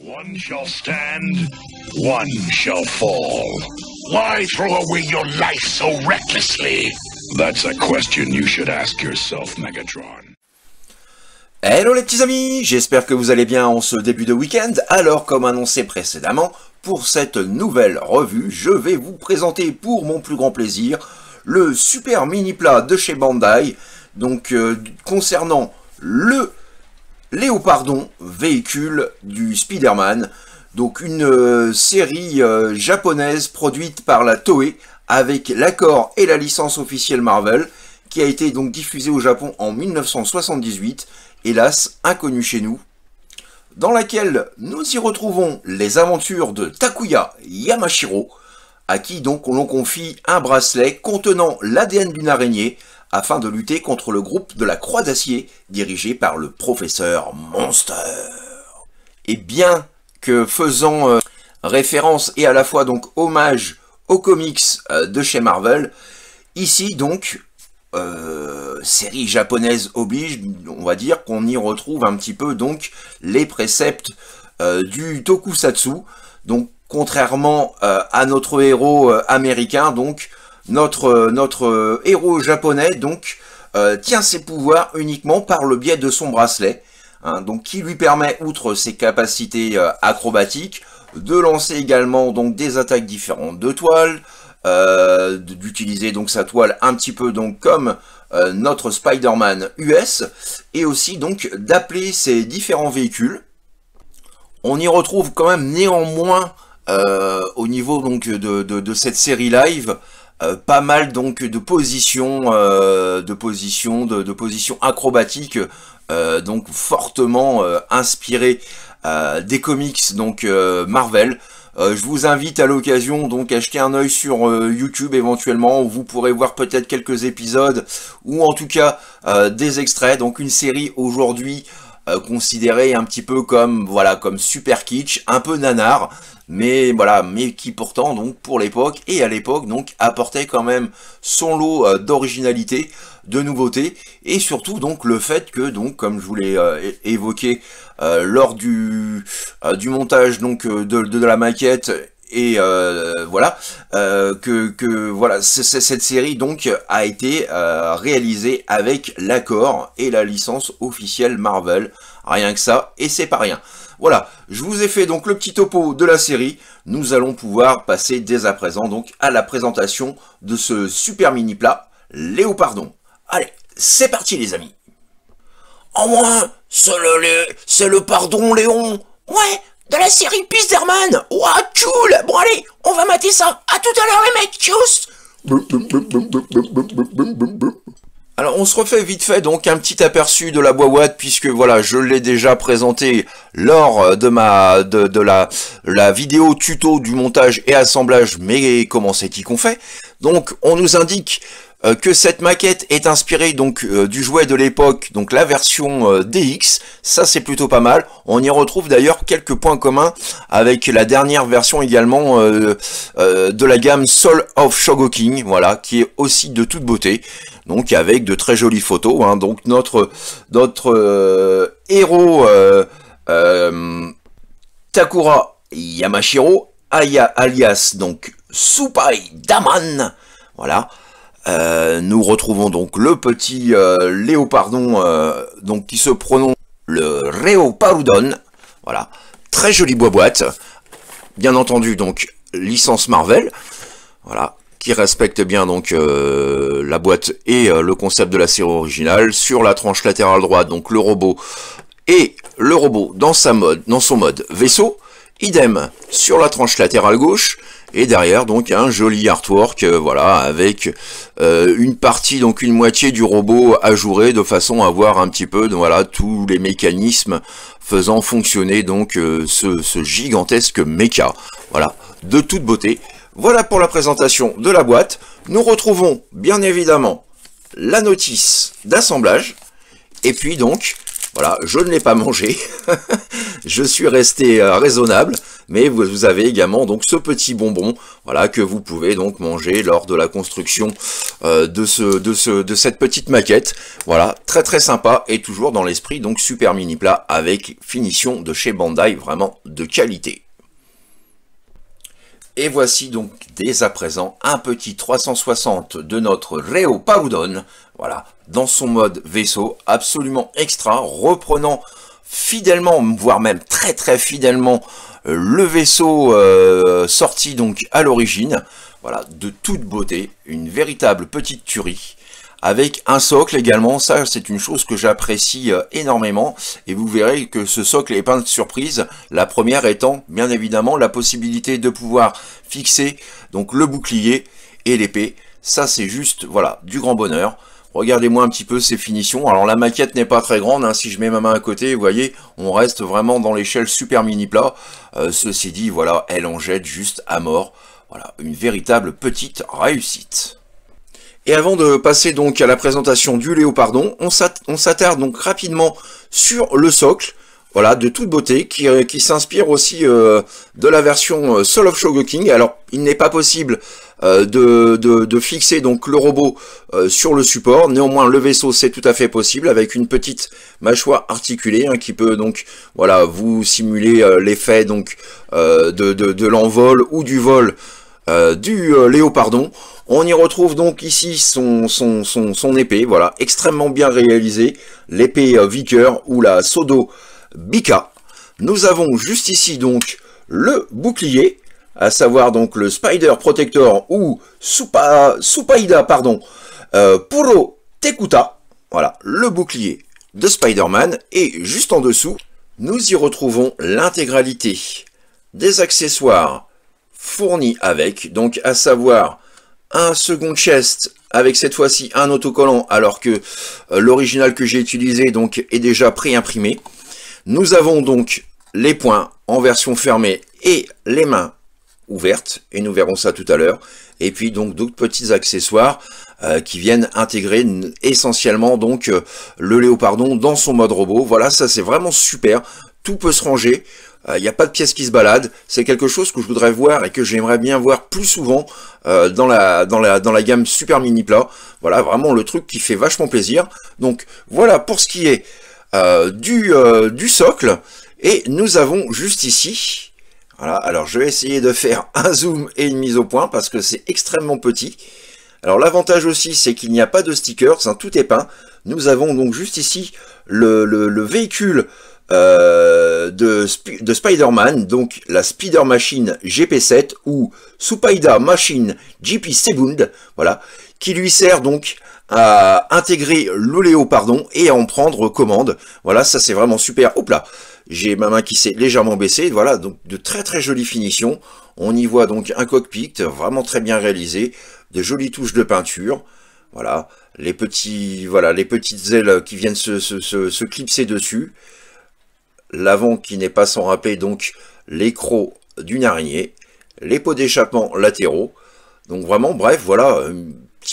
One shall stand, one shall fall. Why throw away your life so recklessly? That's a question you should ask yourself, Megatron. Hello les petits amis, j'espère que vous allez bien en ce début de week-end. Alors comme annoncé précédemment, pour cette nouvelle revue, je vais vous présenter pour mon plus grand plaisir le super mini plat de chez Bandai. Donc euh, concernant le Léopardon, véhicule du Spider-Man. Donc une euh, série euh, japonaise produite par la Toei avec l'accord et la licence officielle Marvel qui a été donc diffusée au Japon en 1978, hélas inconnue chez nous, dans laquelle nous y retrouvons les aventures de Takuya Yamashiro, à qui donc on confie un bracelet contenant l'ADN d'une araignée afin de lutter contre le groupe de la Croix d'Acier dirigé par le professeur Monster. Et bien que faisant euh, référence et à la fois donc hommage aux comics euh, de chez Marvel, ici donc, euh, série japonaise oblige, on va dire qu'on y retrouve un petit peu donc les préceptes du tokusatsu, donc contrairement à notre héros américain, donc notre, euh, notre euh, héros japonais, donc, euh, tient ses pouvoirs uniquement par le biais de son bracelet, hein, donc qui lui permet, outre ses capacités acrobatiques, de lancer également donc des attaques différentes de toile, d'utiliser donc sa toile un petit peu donc comme notre Spider-Man US, et aussi donc d'appeler ses différents véhicules. On y retrouve quand même néanmoins au niveau donc de, de cette série live euh, pas mal donc de positions, euh, de positions, de, de positions acrobatiques, euh, donc fortement inspirées des comics donc Marvel. je vous invite à l'occasion donc à jeter un œil sur YouTube éventuellement où vous pourrez voir peut-être quelques épisodes ou en tout cas des extraits. Donc une série aujourd'hui euh, considéré un petit peu comme voilà comme super kitsch, un peu nanar, mais voilà, mais qui pourtant donc pour l'époque et à l'époque donc apportait quand même son lot euh, d'originalité, de nouveauté, et surtout donc le fait que donc comme je vous l'ai euh, évoqué lors du du montage donc de, de la maquette et euh, voilà euh, que, voilà cette série donc a été euh, réalisée avec l'accord et la licence officielle Marvel rien que ça et c'est pas rien voilà je vous ai fait donc le petit topo de la série nous allons pouvoir passer dès à présent donc à la présentation de ce super mini plat léopardon allez c'est parti les amis en moins c'est c'est le pardon Léon ouais de la série Pisterman. Wow, cool Bon allez, on va mater ça. À tout à l'heure les mecs, tchuss alors on se refait vite fait donc un petit aperçu de la boîte puisque voilà je l'ai déjà présenté lors de ma de, la, la vidéo tuto du montage et assemblage mais comment c'est-y qu'on fait donc on nous indique euh, que cette maquette est inspirée donc euh, du jouet de l'époque, donc la version euh, DX, ça c'est plutôt pas mal. On y retrouve d'ailleurs quelques points communs avec la dernière version également de la gamme Soul of Shogoking, voilà, qui est aussi de toute beauté, donc avec de très jolies photos. Hein. donc notre notre héros Takura Yamashiro, Aya alias donc Supai Daman, voilà. Euh, nous retrouvons donc le petit euh, Léopardon, euh, donc qui se prononce le pardon. Voilà, très bois boîte. Bien entendu, donc licence Marvel. Voilà, qui respecte bien donc la boîte et le concept de la série originale. Sur la tranche latérale droite, donc le robot et le robot dans sa mode, dans son mode vaisseau. Idem sur la tranche latérale gauche et derrière, donc, un joli artwork, euh, voilà, avec euh, une partie, donc une moitié du robot ajouré, de façon à voir un petit peu, voilà, tous les mécanismes faisant fonctionner, donc, euh, ce, ce, gigantesque méca. Voilà, de toute beauté. Voilà pour la présentation de la boîte. Nous retrouvons, bien évidemment, la notice d'assemblage. Et puis, donc, voilà, je ne l'ai pas mangé, je suis resté euh, raisonnable, mais vous, avez également donc ce petit bonbon, voilà, que vous pouvez donc manger lors de la construction euh, de, ce, de, de cette petite maquette. Voilà, très très sympa et toujours dans l'esprit, donc super mini plat avec finition de chez Bandai, vraiment de qualité. Et voici donc dès à présent un petit 360 de notre Réo Paudon voilà, dans son mode vaisseau, absolument extra, reprenant fidèlement, voire même très très fidèlement, euh, le vaisseau euh, sorti donc à l'origine. Voilà, de toute beauté, une véritable petite tuerie avec un socle également, ça c'est une chose que j'apprécie euh, énormément et vous verrez que ce socle est peint de surprise, la première étant bien évidemment la possibilité de pouvoir fixer donc le bouclier et l'épée, ça c'est juste voilà du grand bonheur, Regardez-moi un petit peu ces finitions. Alors la maquette n'est pas très grande, hein. si je mets ma main à côté, vous voyez, on reste vraiment dans l'échelle super mini plat. Euh, ceci dit, voilà, elle en jette juste à mort. Voilà, une véritable petite réussite. Et avant de passer donc à la présentation du Léopardon, on s'attarde donc rapidement sur le socle voilà, de toute beauté, qui, euh, s'inspire aussi euh, de la version euh, Soul of Shogoking. Alors, il n'est pas possible de, fixer donc le robot sur le support. Néanmoins, le vaisseau, c'est tout à fait possible avec une petite mâchoire articulée hein, qui peut donc, voilà, vous simuler l'effet donc de, l'envol ou du vol du léopardon. On y retrouve donc ici son, son, son, épée, voilà, extrêmement bien réalisée, l'épée Vicker ou la Sodo Bika. Nous avons juste ici donc le bouclier, à savoir donc le Spider Protector ou Supa, Supaida, pardon, euh, Puro Tekuta, voilà, le bouclier de Spider-Man, et juste en dessous, nous y retrouvons l'intégralité des accessoires fournis avec, donc à savoir un second chest avec cette fois-ci un autocollant alors que euh, l'original que j'ai utilisé donc est déjà pré-imprimé. Nous avons donc les points en version fermée et les mains ouvertes, et nous verrons ça tout à l'heure. Et puis donc d'autres petits accessoires euh, qui viennent intégrer essentiellement donc euh, le léopardon dans son mode robot. Voilà, ça c'est vraiment super, tout peut se ranger. Il euh, n'y a pas de pièces qui se baladent. C'est quelque chose que je voudrais voir et que j'aimerais bien voir plus souvent dans, la, dans, la, dans la gamme Super Mini Plat. Voilà, vraiment le truc qui fait vachement plaisir. Donc voilà pour ce qui est euh, euh, du, socle. Et nous avons juste ici, voilà, alors je vais essayer de faire un zoom et une mise au point parce que c'est extrêmement petit. Alors l'avantage aussi c'est qu'il n'y a pas de stickers, hein, tout est peint. Nous avons donc juste ici le, véhicule euh, de, de Spider-Man, donc la Spider Machine GP7 ou Spider Machine GP7, voilà, qui lui sert donc à intégrer le pardon, et à en prendre commande. Voilà, ça c'est vraiment super. Hop là, j'ai ma main qui s'est légèrement baissée. Voilà, donc de très très jolies finitions. On y voit donc un cockpit vraiment très bien réalisé, de jolies touches de peinture. Voilà, les petits, voilà, les petites ailes qui viennent se, se, clipser dessus. L'avant qui n'est pas sans rappeler donc les crocs d'une araignée, les pots d'échappement latéraux. Donc vraiment, bref, voilà, euh,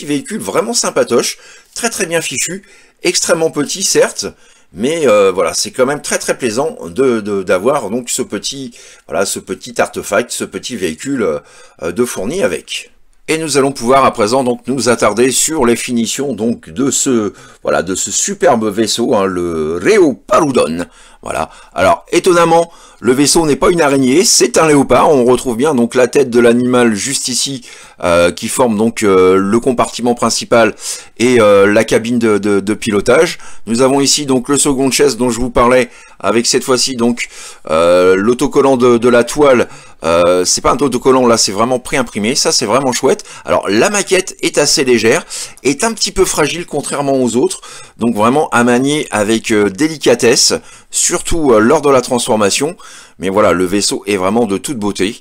véhicule vraiment sympatoche, très très bien fichu, extrêmement petit certes, mais euh, voilà, c'est quand même très très plaisant de d'avoir donc ce petit voilà ce petit artefact, ce petit véhicule euh, de fourni avec. Et nous allons pouvoir à présent donc nous attarder sur les finitions donc de ce voilà de ce superbe vaisseau, hein, le réo Parudon. Voilà. Alors, étonnamment, le vaisseau n'est pas une araignée, c'est un léopard. On retrouve bien donc la tête de l'animal juste ici, euh, qui forme donc euh, le compartiment principal et euh, la cabine de, pilotage. Nous avons ici donc le second chaise dont je vous parlais, avec cette fois-ci donc l'autocollant de, la toile. c'est pas un autocollant, là c'est vraiment pré-imprimé. ça c'est vraiment chouette. Alors la maquette est assez légère, est un petit peu fragile contrairement aux autres, donc vraiment à manier avec délicatesse surtout euh, lors de la transformation. Mais voilà, le vaisseau est vraiment de toute beauté.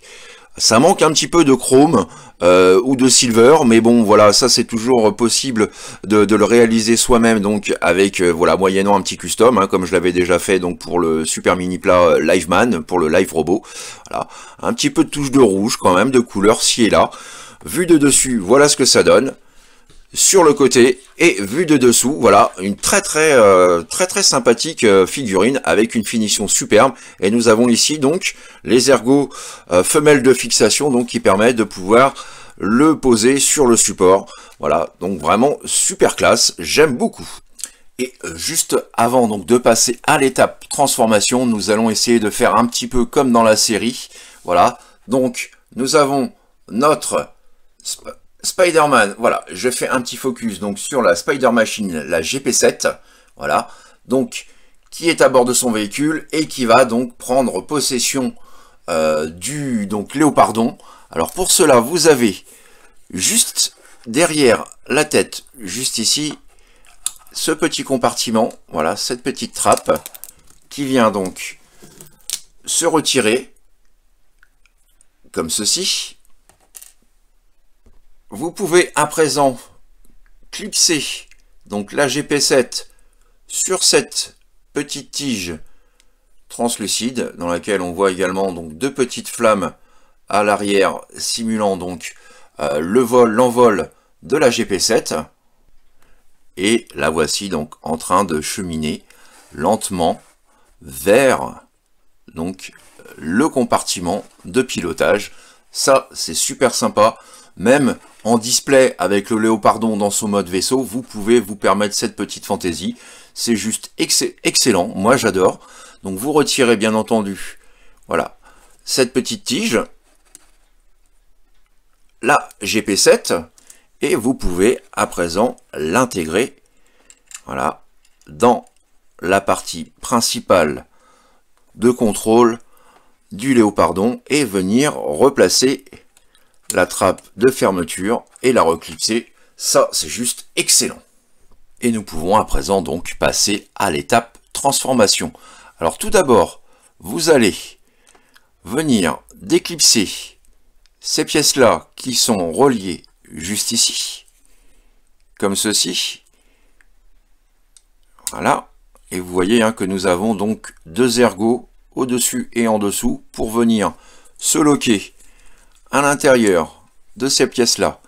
Ça manque un petit peu de chrome euh, ou de silver, mais bon, voilà, ça c'est toujours possible de, le réaliser soi-même, donc avec, euh, voilà, moyennant un petit custom, hein, comme je l'avais déjà fait donc pour le Super Mini Plat Liveman, pour le Live Robot. Voilà, un petit peu de touche de rouge quand même, de couleur ci et là. Vu de dessus, voilà ce que ça donne sur le côté et vue de dessous, voilà, une très très euh, très très sympathique euh, figurine avec une finition superbe. Et nous avons ici donc les ergots euh, femelles de fixation donc qui permettent de pouvoir le poser sur le support. Voilà, donc vraiment super classe, j'aime beaucoup. Et juste avant donc de passer à l'étape transformation, nous allons essayer de faire un petit peu comme dans la série. Voilà, donc nous avons notre Spider-Man, voilà, je fais un petit focus donc sur la Spider-Machine, la GP7, voilà, donc qui est à bord de son véhicule et qui va donc prendre possession euh, du donc Léopardon. Alors pour cela, vous avez juste derrière la tête, juste ici, ce petit compartiment, voilà, cette petite trappe qui vient donc se retirer comme ceci vous pouvez à présent clipser donc la GP7 sur cette petite tige translucide dans laquelle on voit également donc deux petites flammes à l'arrière simulant donc euh, le vol, l'envol de la GP7 et la voici donc en train de cheminer lentement vers donc le compartiment de pilotage. Ça c'est super sympa, même en display avec le Léopardon dans son mode vaisseau, vous pouvez vous permettre cette petite fantaisie. C'est juste excellent, moi j'adore. Donc vous retirez bien entendu, voilà, cette petite tige, la GP7, et vous pouvez à présent l'intégrer, voilà, dans la partie principale de contrôle du Léopardon et venir replacer la trappe de fermeture et la reclipser. Ça, c'est juste excellent. Et nous pouvons à présent donc passer à l'étape transformation. Alors tout d'abord, vous allez venir déclipser ces pièces-là qui sont reliées juste ici, comme ceci. Voilà. Et vous voyez hein, que nous avons donc deux ergots au-dessus et en dessous pour venir se loquer à l'intérieur de ces pièces-là,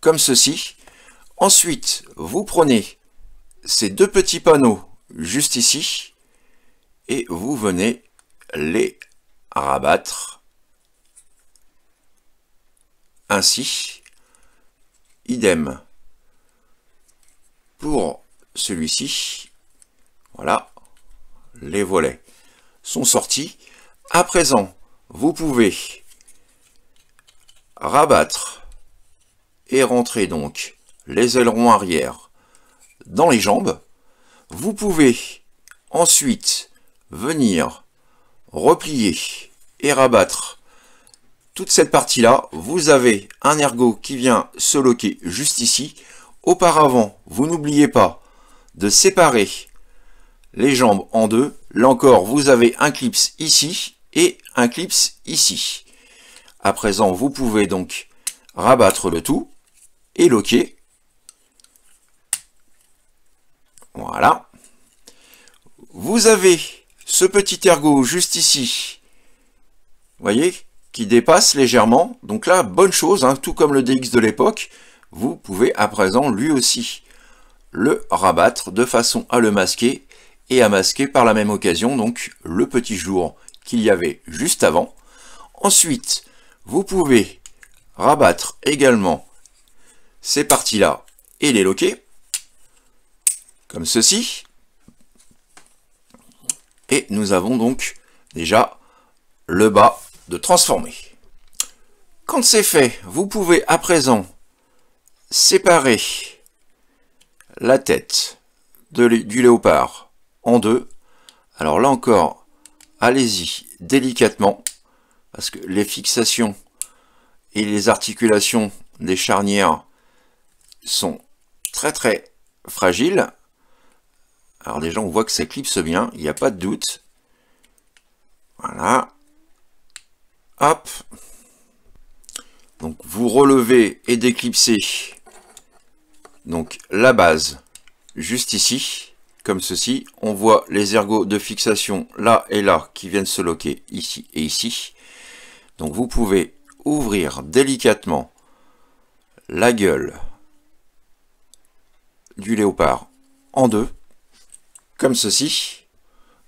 comme ceci. Ensuite, vous prenez ces deux petits panneaux juste ici et vous venez les rabattre ainsi. Idem pour celui-ci. Voilà, les volets sont sortis. À présent, vous pouvez rabattre et rentrer donc les ailerons arrière dans les jambes. Vous pouvez ensuite venir replier et rabattre toute cette partie-là. Vous avez un ergot qui vient se loquer juste ici. Auparavant, vous n'oubliez pas de séparer les jambes en deux. Là encore, vous avez un clips ici et un clips ici. À présent, vous pouvez donc rabattre le tout et loquer. Voilà. Vous avez ce petit ergot juste ici, vous voyez, qui dépasse légèrement. Donc là, bonne chose, hein, tout comme le DX de l'époque, vous pouvez à présent lui aussi le rabattre de façon à le masquer et à masquer par la même occasion donc le petit jour qu'il y avait juste avant. Ensuite, vous pouvez rabattre également ces parties-là et les loquer, comme ceci. Et nous avons donc déjà le bas de transformer. Quand c'est fait, vous pouvez à présent séparer la tête du léopard en deux. Alors là encore, allez-y délicatement parce que les fixations et les articulations des charnières sont très très fragiles. Alors déjà, on voit que ça clipse bien, il n'y a pas de doute. Voilà. Hop. Donc vous relevez et déclipsez donc la base juste ici, comme ceci. On voit les ergots de fixation là et là qui viennent se loquer ici et ici. Donc vous pouvez ouvrir délicatement la gueule du léopard en deux, comme ceci.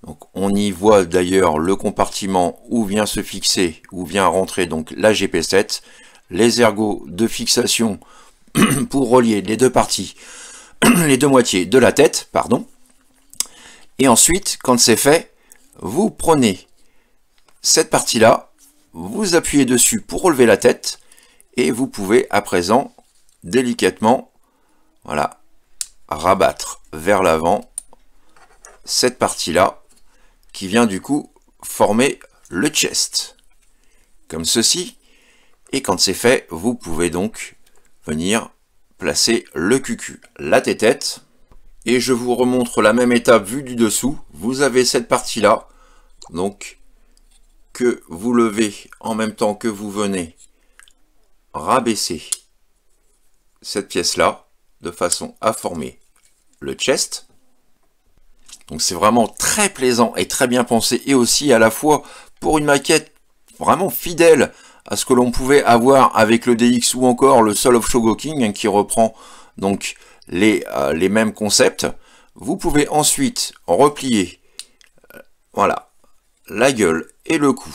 Donc on y voit d'ailleurs le compartiment où vient se fixer, où vient rentrer donc la GP7, les ergots de fixation pour relier les deux parties, les deux moitiés de la tête, pardon. Et ensuite, quand c'est fait, vous prenez cette partie-là vous appuyez dessus pour relever la tête, et vous pouvez à présent délicatement voilà, rabattre vers l'avant cette partie-là qui vient du coup former le chest, comme ceci. Et quand c'est fait, vous pouvez donc venir placer le cucu, la tête-tête. Et je vous remontre la même étape vue du dessous. Vous avez cette partie-là, donc que vous levez en même temps que vous venez rabaisser cette pièce-là de façon à former le chest. Donc c'est vraiment très plaisant et très bien pensé et aussi à la fois pour une maquette vraiment fidèle à ce que l'on pouvait avoir avec le DX ou encore le Soul of Shogoking hein, qui reprend donc les, euh, les mêmes concepts. Vous pouvez ensuite replier, euh, voilà, la gueule et le cou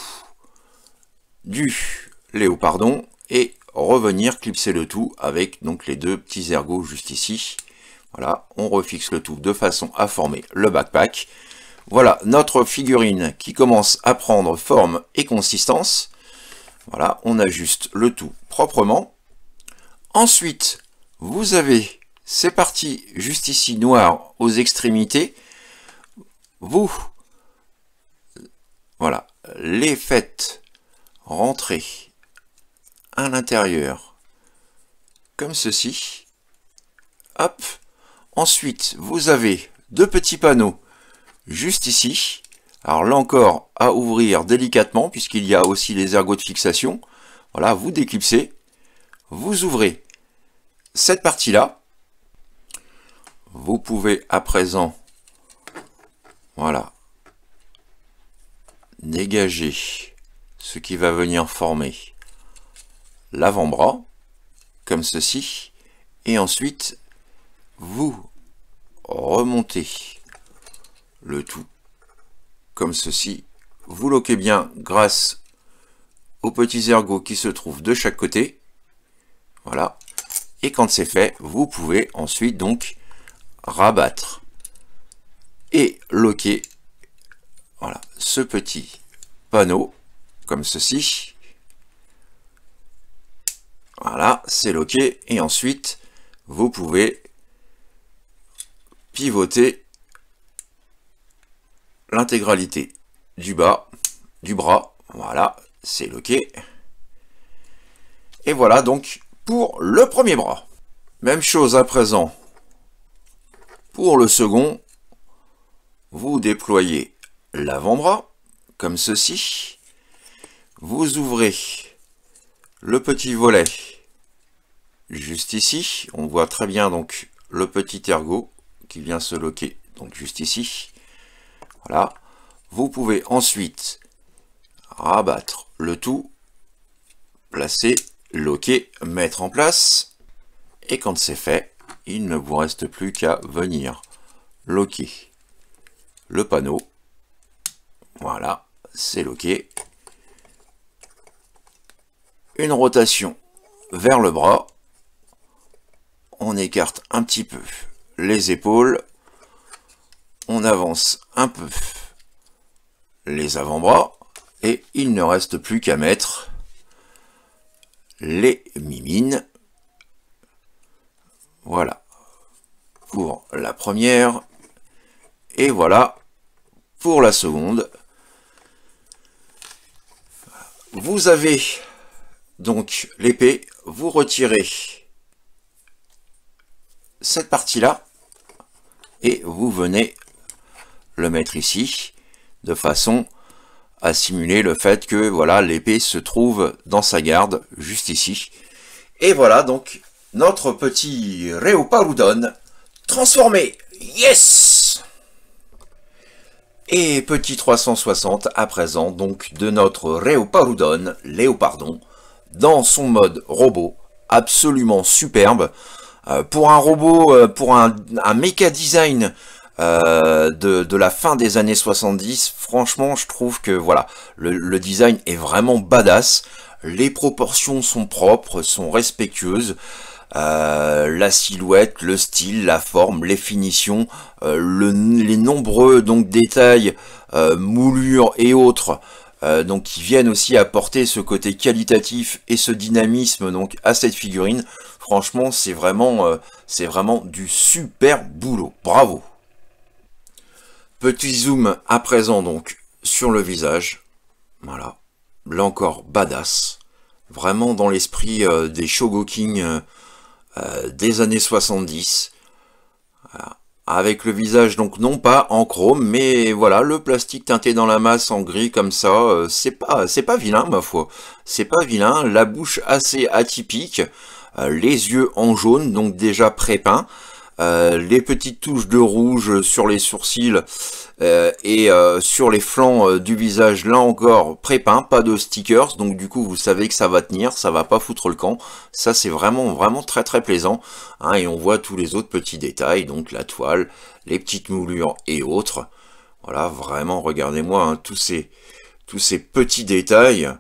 du léopardon et revenir clipser le tout avec donc les deux petits ergots juste ici. Voilà, on refixe le tout de façon à former le backpack. Voilà notre figurine qui commence à prendre forme et consistance. Voilà, on ajuste le tout proprement. Ensuite, vous avez ces parties juste ici noires aux extrémités. Vous voilà, les faites rentrer à l'intérieur comme ceci. Hop. Ensuite, vous avez deux petits panneaux juste ici. Alors là encore, à ouvrir délicatement puisqu'il y a aussi les ergots de fixation. Voilà, vous déclipsez, vous ouvrez cette partie-là. Vous pouvez à présent, voilà, dégager ce qui va venir former l'avant-bras, comme ceci, et ensuite vous remontez le tout comme ceci. Vous loquez bien grâce aux petits ergots qui se trouvent de chaque côté. Voilà. Et quand c'est fait, vous pouvez ensuite donc rabattre et loquer voilà, ce petit panneau, comme ceci. Voilà, c'est loqué. Et ensuite, vous pouvez pivoter l'intégralité du bas, du bras. Voilà, c'est loqué. Et voilà donc pour le premier bras. Même chose à présent pour le second. Vous déployez l'avant-bras, comme ceci. Vous ouvrez le petit volet juste ici. On voit très bien donc le petit ergot qui vient se loquer donc juste ici. Voilà. Vous pouvez ensuite rabattre le tout, placer, loquer, mettre en place. Et quand c'est fait, il ne vous reste plus qu'à venir loquer le panneau voilà, c'est loqué. Une rotation vers le bras. On écarte un petit peu les épaules. On avance un peu les avant-bras. Et il ne reste plus qu'à mettre les mimines. Voilà pour la première. Et voilà pour la seconde. Vous avez donc l'épée, vous retirez cette partie-là et vous venez le mettre ici de façon à simuler le fait que voilà l'épée se trouve dans sa garde juste ici. Et voilà donc notre petit Réoparudon transformé. Yes et petit 360 à présent donc de notre Réopardon, Léopardon, dans son mode robot, absolument superbe. Euh, pour un robot, euh, pour un, méca design euh, de, la fin des années 70, franchement je trouve que voilà, le, le design est vraiment badass les proportions sont propres, sont respectueuses, euh, la silhouette, le style, la forme, les finitions, euh, les nombreux donc détails, euh, moulures et autres, donc qui viennent aussi apporter ce côté qualitatif et ce dynamisme donc à cette figurine. Franchement, c'est vraiment, c'est vraiment du super boulot. Bravo. Petit zoom à présent donc sur le visage. Voilà, là encore badass. Vraiment dans l'esprit des Shogoking euh, des années 70. Avec le visage donc non pas en chrome, mais voilà, le plastique teinté dans la masse en gris comme ça, euh, c'est pas c'est pas vilain ma foi. C'est pas vilain, la bouche assez atypique, euh, les yeux en jaune, donc déjà prépeints. les petites touches de rouge sur les sourcils, euh, et euh, sur les flancs euh, du visage, là encore, pré pas de stickers, donc du coup vous savez que ça va tenir, ça va pas foutre le camp. Ça c'est vraiment vraiment très très plaisant. Hein. et on voit tous les autres petits détails, donc la toile, les petites moulures et autres. Voilà, vraiment, regardez-moi hein, tous, ces, tous ces petits détails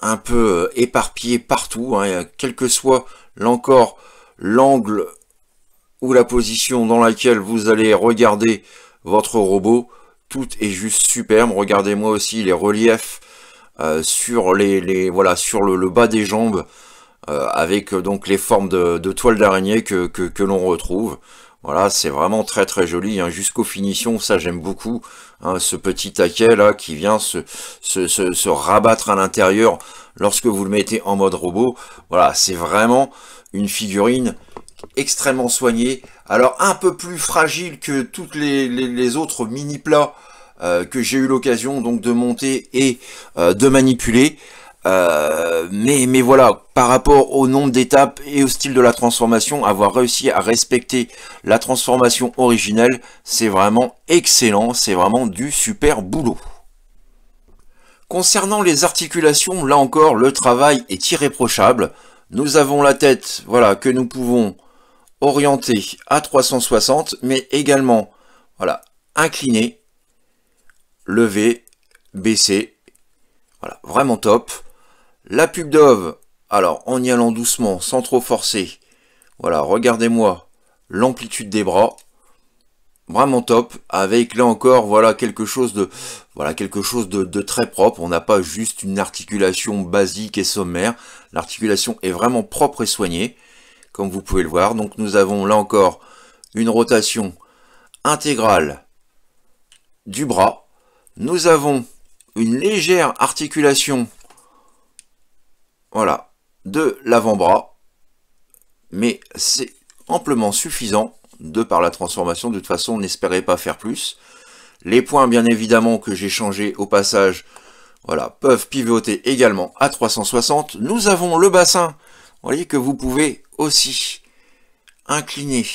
un peu éparpillés partout, hein. quel que soit, là encore, l'angle ou la position dans laquelle vous allez regarder votre robot, tout est juste superbe. Regardez-moi aussi les reliefs euh, sur, les, voilà, sur le, bas des jambes, euh, avec euh, donc les formes de, toile d'araignée que, que, l'on retrouve. Voilà, c'est vraiment très très joli, hein. jusqu'aux finitions, ça j'aime beaucoup, hein, ce petit taquet là qui vient se, se, se rabattre à l'intérieur lorsque vous le mettez en mode robot. Voilà, c'est vraiment une figurine extrêmement soigné. Alors un peu plus fragile que toutes les, autres mini plats euh, que j'ai eu l'occasion donc de monter et euh, de manipuler. Euh, mais, mais voilà, par rapport au nombre d'étapes et au style de la transformation, avoir réussi à respecter la transformation originelle, c'est vraiment excellent, c'est vraiment du super boulot. Concernant les articulations, là encore, le travail est irréprochable. Nous avons la tête, voilà, que nous pouvons orienté à 360, mais également, voilà, incliné, levé, baissé. Voilà, vraiment top. La pub Dove, alors en y allant doucement, sans trop forcer. Voilà, regardez-moi l'amplitude des bras. Vraiment top, avec là encore, voilà quelque chose de, voilà quelque chose de très propre. On n'a pas juste une articulation basique et sommaire. L'articulation est vraiment propre et soignée comme vous pouvez le voir. Donc nous avons là encore une rotation intégrale du bras. Nous avons une légère articulation voilà, de l'avant-bras, mais c'est amplement suffisant de par la transformation. De toute façon, n'espérez pas faire plus. Les points, bien évidemment, que j'ai changé au passage, voilà, peuvent pivoter également à 360. Nous avons le bassin, vous voyez, que vous pouvez aussi incliné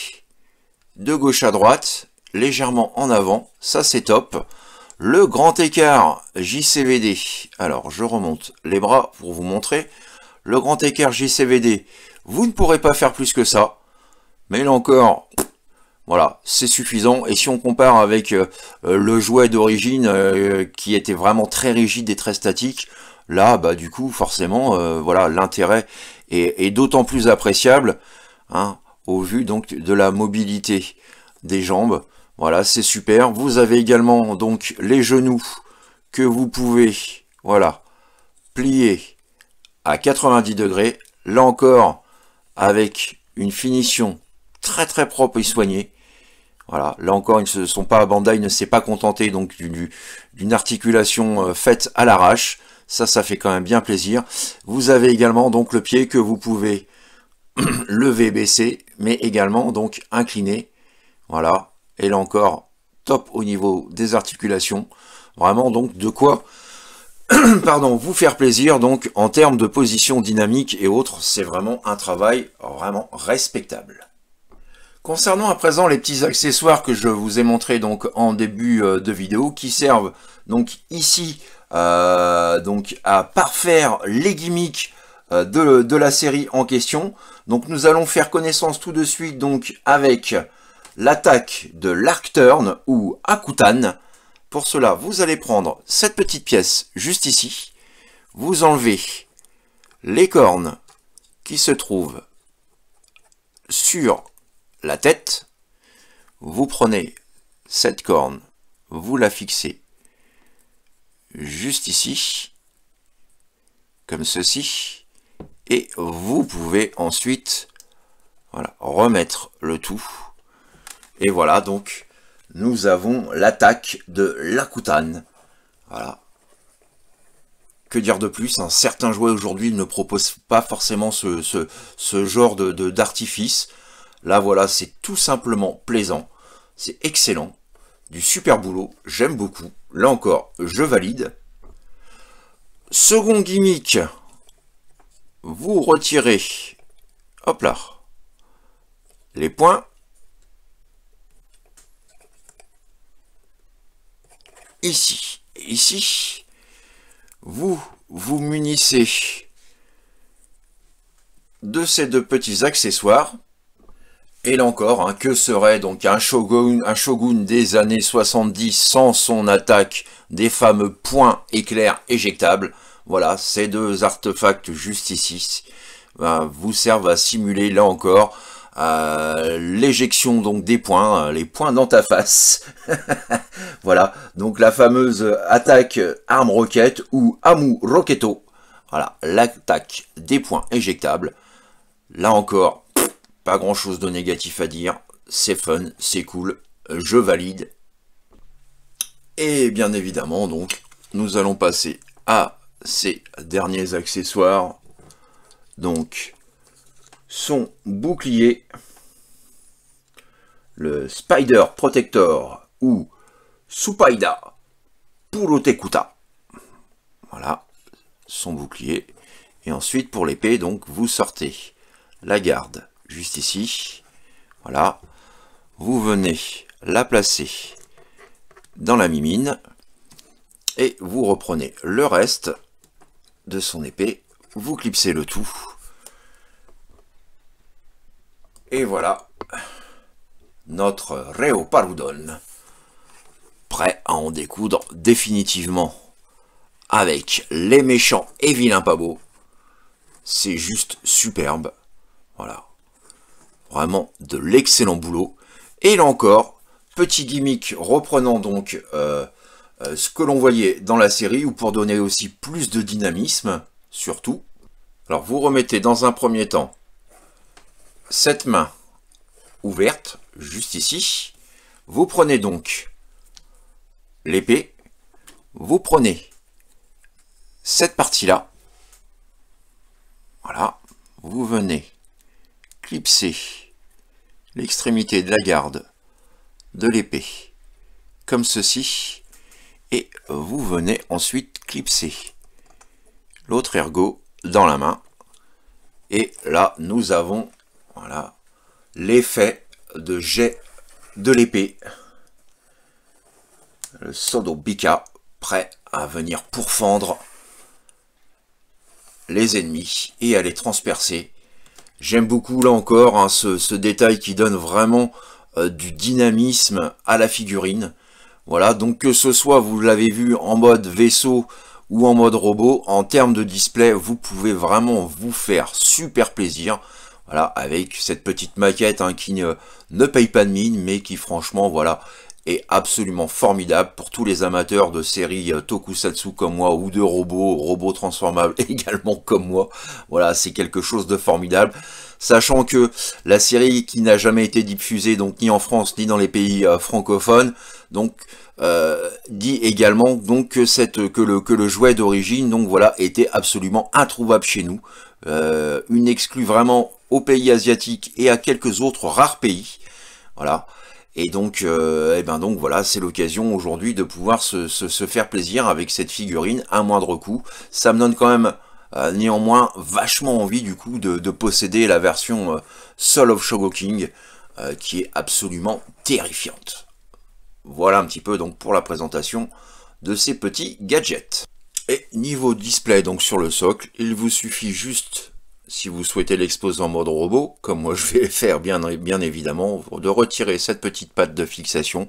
de gauche à droite, légèrement en avant, ça c'est top. Le grand écart JCVD, alors je remonte les bras pour vous montrer, le grand écart JCVD, vous ne pourrez pas faire plus que ça, mais là encore, voilà, c'est suffisant. Et si on compare avec euh, euh, le jouet d'origine euh, qui était vraiment très rigide et très statique, là, bah du coup, forcément, voilà, l'intérêt et, d'autant plus appréciable hein, au vu donc de la mobilité des jambes. Voilà, c'est super. Vous avez également donc les genoux que vous pouvez, voilà, plier à 90 degrés. Là encore, avec une finition très très propre et soignée. Voilà, là encore, ils ne se sont pas, ils ne s'est pas contenté donc d'une articulation euh, faite à l'arrache. Ça, ça fait quand même bien plaisir. Vous avez également donc le pied que vous pouvez lever, baisser, mais également donc incliner. Voilà. Et là encore, top au niveau des articulations. Vraiment donc de quoi pardon, vous faire plaisir donc en termes de position dynamique et autres, c'est vraiment un travail vraiment respectable. Concernant à présent les petits accessoires que je vous ai montrés donc en début euh, de vidéo qui servent donc ici euh, donc à parfaire les gimmicks euh, de, la série en question. Donc nous allons faire connaissance tout de suite donc avec l'attaque de l'Arcturne ou Akutan. Pour cela, vous allez prendre cette petite pièce juste ici. Vous enlevez les cornes qui se trouvent sur la tête. Vous prenez cette corne, vous la fixez juste ici, comme ceci, et vous pouvez ensuite voilà, remettre le tout. Et voilà, donc, nous avons l'attaque de la coutane Voilà. Que dire de plus Un hein? Certains jouets aujourd'hui ne proposent pas forcément ce, ce, ce genre d'artifice. De, d'artifice. Là, voilà, c'est tout simplement plaisant. C'est excellent. Du super boulot, j'aime beaucoup. Là encore, je valide. Second gimmick, vous retirez, hop là, les points. Ici, ici, vous vous munissez de ces deux petits accessoires et là encore, hein, que serait donc un shogun, un shogun des années 70 sans son attaque des fameux points éclairs éjectables Voilà, ces deux artefacts juste ici euh, vous servent à simuler, là encore, euh, l'éjection donc des points, euh, les points dans ta face. voilà, donc la fameuse attaque arme roquette ou amu roquetto Voilà, l'attaque des points éjectables. Là encore, pas grand chose de négatif à dire. C'est fun, c'est cool, je valide. Et bien évidemment, donc, nous allons passer à ses derniers accessoires. Donc, son bouclier, le Spider Protector ou Supaida Purotekuta. Voilà, son bouclier. Et ensuite, pour l'épée, donc, vous sortez la garde, juste ici, voilà, vous venez la placer dans la mimine, et vous reprenez le reste de son épée, vous clipsez le tout, et voilà notre Réo Parudon, prêt à en découdre définitivement avec les méchants et vilains pas C'est juste superbe. Voilà. Vraiment de l'excellent boulot. Et là encore, petit gimmick reprenant donc euh, euh, ce que l'on voyait dans la série, ou pour donner aussi plus de dynamisme, surtout. Alors vous remettez dans un premier temps cette main ouverte, juste ici. Vous prenez donc l'épée, vous prenez cette partie-là, voilà, vous venez clipser l'extrémité de la garde, de l'épée, comme ceci, et vous venez ensuite clipser l'autre ergot dans la main. Et là, nous avons voilà l'effet de jet de l'épée. Le Sodo Bika prêt à venir pourfendre les ennemis et à les transpercer J'aime beaucoup là encore hein, ce, détail qui donne vraiment euh, du dynamisme à la figurine. Voilà, donc que ce soit, vous l'avez vu, en mode vaisseau ou en mode robot, en termes de display, vous pouvez vraiment vous faire super plaisir. Voilà, avec cette petite maquette hein, qui ne paye pas de mine, mais qui franchement, voilà, est absolument formidable pour tous les amateurs de séries euh, tokusatsu comme moi ou de robots, robots transformables également comme moi. Voilà, c'est quelque chose de formidable. Sachant que la série qui n'a jamais été diffusée donc ni en France ni dans les pays euh, francophones, donc euh, dit également donc que cette que le que le jouet d'origine donc voilà était absolument introuvable chez nous, une exclue vraiment aux pays asiatiques et à quelques autres rares pays. Voilà. Et donc, euh, eh ben donc voilà, c'est l'occasion aujourd'hui de pouvoir se, faire plaisir avec cette figurine à moindre coût. Ça me donne quand même euh, néanmoins vachement envie du coup de, posséder la version euh, Soul of Shogoking qui est absolument terrifiante. Voilà un petit peu donc pour la présentation de ces petits gadgets. Et niveau display donc sur le socle, il vous suffit juste si vous souhaitez l'exposer en mode robot, comme moi je vais le faire bien, évidemment, de retirer cette petite patte de fixation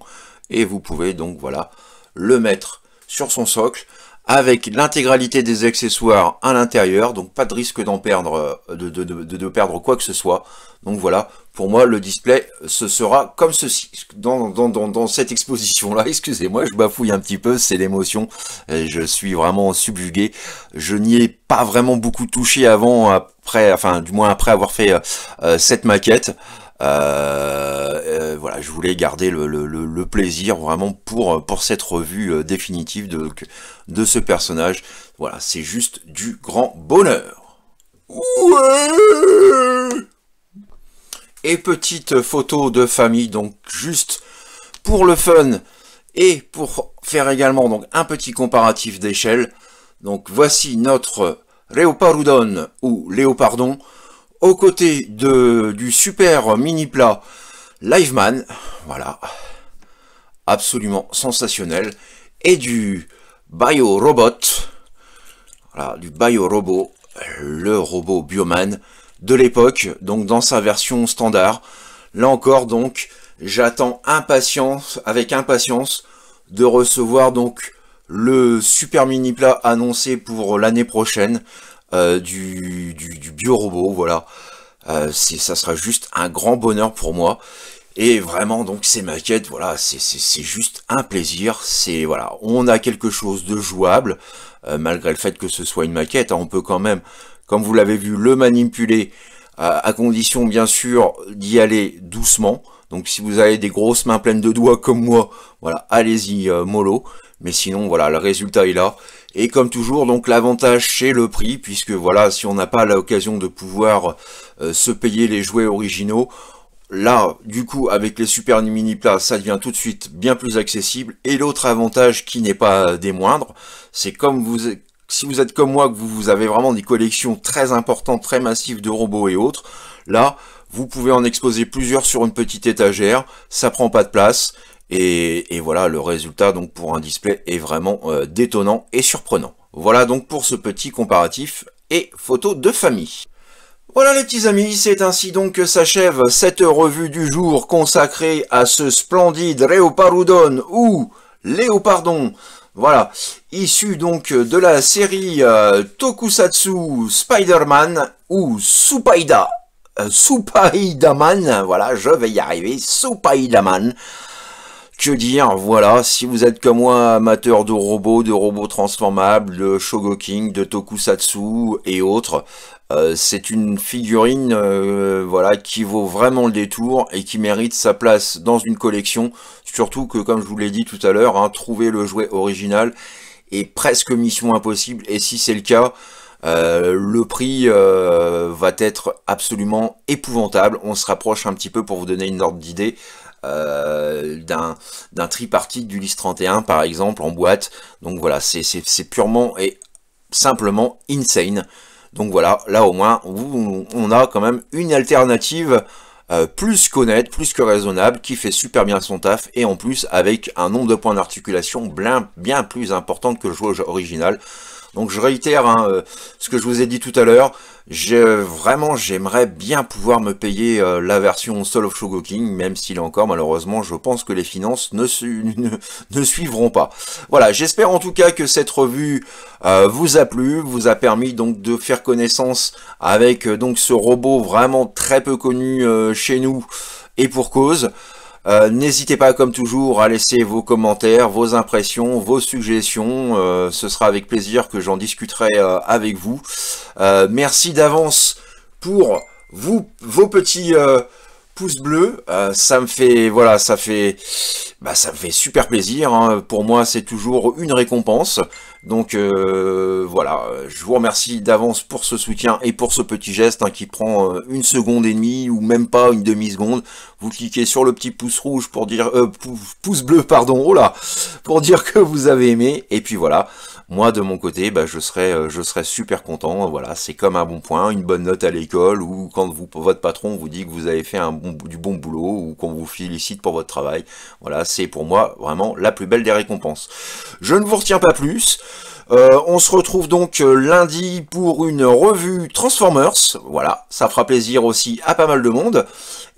et vous pouvez donc voilà le mettre sur son socle avec l'intégralité des accessoires à l'intérieur, donc pas de risque d'en perdre, euh, de, perdre quoi que ce soit. Donc voilà, pour moi le display ce sera comme ceci dans, cette exposition là. Excusez-moi, je bafouille un petit peu, c'est l'émotion. Je suis vraiment subjugué. Je n'y ai pas vraiment beaucoup touché avant, après, enfin du moins après avoir fait euh, euh, cette maquette, euh, voilà, je voulais garder le, plaisir vraiment pour, pour cette revue définitive de, de ce personnage. Voilà, c'est juste du grand bonheur. et petite photo de famille, donc juste pour le fun et pour faire également donc un petit comparatif d'échelle. Donc voici notre Réoparudon ou Léopardon, aux côtés de, du super mini plat Liveman, voilà, absolument sensationnel, et du Bio Robot, voilà, du Bio Robot, le robot Bioman de l'époque, donc dans sa version standard. Là encore, donc, j'attends impatience, avec impatience, de recevoir donc le super mini plat annoncé pour l'année prochaine euh, du, du, du biorobot, voilà. Euh, ça sera juste un grand bonheur pour moi. Et vraiment, donc ces maquettes, voilà, c'est juste un plaisir. C'est voilà, on a quelque chose de jouable, euh, malgré le fait que ce soit une maquette. Hein, on peut quand même, comme vous l'avez vu, le manipuler euh, à condition bien sûr d'y aller doucement. Donc si vous avez des grosses mains pleines de doigts comme moi, voilà, allez-y mollo. Mais sinon, voilà, le résultat est là. Et comme toujours, donc l'avantage c'est le prix, puisque voilà, si on n'a pas l'occasion de pouvoir euh, se payer les jouets originaux, là, du coup, avec les super mini plats, ça devient tout de suite bien plus accessible. Et l'autre avantage qui n'est pas des moindres, c'est comme vous, si vous êtes comme moi, que vous, vous avez vraiment des collections très importantes, très massives de robots et autres, là, vous pouvez en exposer plusieurs sur une petite étagère, ça prend pas de place, et, voilà, le résultat donc pour un display est vraiment euh, détonnant et surprenant. Voilà donc pour ce petit comparatif et photo de famille. Voilà les petits amis, c'est ainsi donc que s'achève cette revue du jour consacrée à ce splendide Réoparudon ou Léopardon, voilà, issu donc de la série euh, Tokusatsu Spider-Man ou Supaida, euh, Supaidaman, voilà, je vais y arriver, Supaidaman, que dire, voilà, si vous êtes comme moi amateur de robots, de robots transformables, de Shogoking, de Tokusatsu et autres, euh, c'est une figurine euh, voilà, qui vaut vraiment le détour et qui mérite sa place dans une collection, surtout que comme je vous l'ai dit tout à l'heure, hein, trouver le jouet original est presque mission impossible et si c'est le cas, euh, le prix va être absolument épouvantable. On se rapproche un petit peu pour vous donner une ordre d'idée. Euh, d'un tripartite du LIS 31 par exemple en boîte. Donc voilà, c'est purement et simplement insane. Donc voilà, là au moins on a quand même une alternative euh, plus qu'honnête, plus que raisonnable, qui fait super bien son taf, et en plus avec un nombre de points d'articulation bien, bien plus important que le jeu original. Donc je réitère hein, euh, ce que je vous ai dit tout à l'heure, vraiment, j'aimerais bien pouvoir me payer euh, la version Soul of Shogoking, même s'il est encore, malheureusement, je pense que les finances ne, suivront pas. Voilà, j'espère en tout cas que cette revue euh, vous a plu, vous a permis donc de faire connaissance avec euh, donc ce robot vraiment très peu connu chez nous et pour cause. Euh, n'hésitez pas, comme toujours, à laisser vos commentaires, vos impressions, vos suggestions. Euh, ce sera avec plaisir que j'en discuterai euh, avec vous. merci d'avance pour vous, vos petits pouces bleus. ça me fait, voilà, ça fait, bah, ça me fait super plaisir. Hein. Pour moi, c'est toujours une récompense. Donc euh, voilà, je vous remercie d'avance pour ce soutien et pour ce petit geste hein, qui prend euh, une seconde et demie ou même pas une demi-seconde. Vous cliquez sur le petit pouce rouge pour dire euh, pouce bleu pardon, oh là, pour dire que vous avez aimé et puis voilà. Moi de mon côté, bah, je serais je serais super content. Voilà, c'est comme un bon point, une bonne note à l'école ou quand votre patron vous dit que vous avez fait un bon, du bon boulot ou qu'on vous félicite pour votre travail. Voilà, c'est pour moi vraiment la plus belle des récompenses. Je ne vous retiens pas plus. Euh, on se retrouve donc euh, lundi pour une revue Transformers. Voilà, ça fera plaisir aussi à pas mal de monde.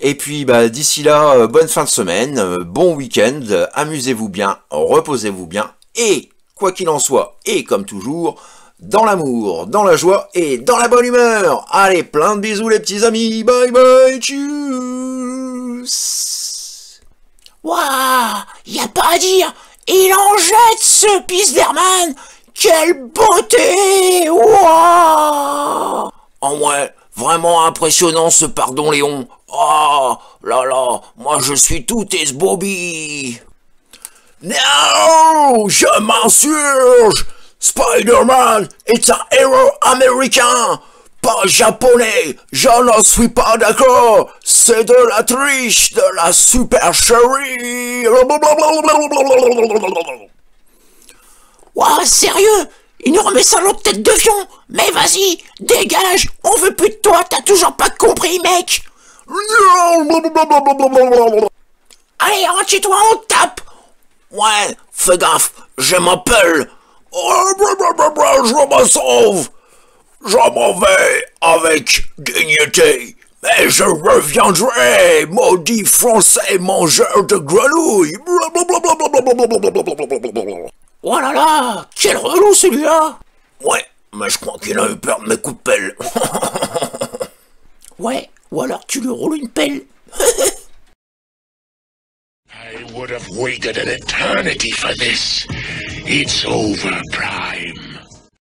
Et puis bah, d'ici là, euh, bonne fin de semaine, bon week-end, amusez-vous bien, reposez-vous bien. Et quoi qu'il en soit, et comme toujours, dans l'amour, dans la joie et dans la bonne humeur. Allez, plein de bisous les petits amis. Bye bye, tchuss. Waouh, y'a a pas à dire. Il en jette ce Pisderman quelle beauté wow En vrai, vraiment impressionnant ce pardon Léon. oh, là là, moi je suis tout esbobi. Non, je m'insurge. Spider-Man est un héros américain, pas japonais. Je n'en suis pas d'accord. C'est de la triche, de la supercherie. Ouah, sérieux Il nous remet Énorme l'autre tête de fion Mais vas-y, dégage On veut plus de toi, t'as toujours pas compris, mec Allez, rentre toi, on tape Ouais, fais gaffe, je m'appelle... Je me sauve Je m'en vais avec dignité mais je reviendrai, maudit français mangeur de grenouilles Oh là là Quel relou celui-là Ouais, mais je crois qu'il a eu peur de mes coups de pelle. ouais, ou alors tu lui roules une pelle. I would have waited an eternity for this. It's Prime.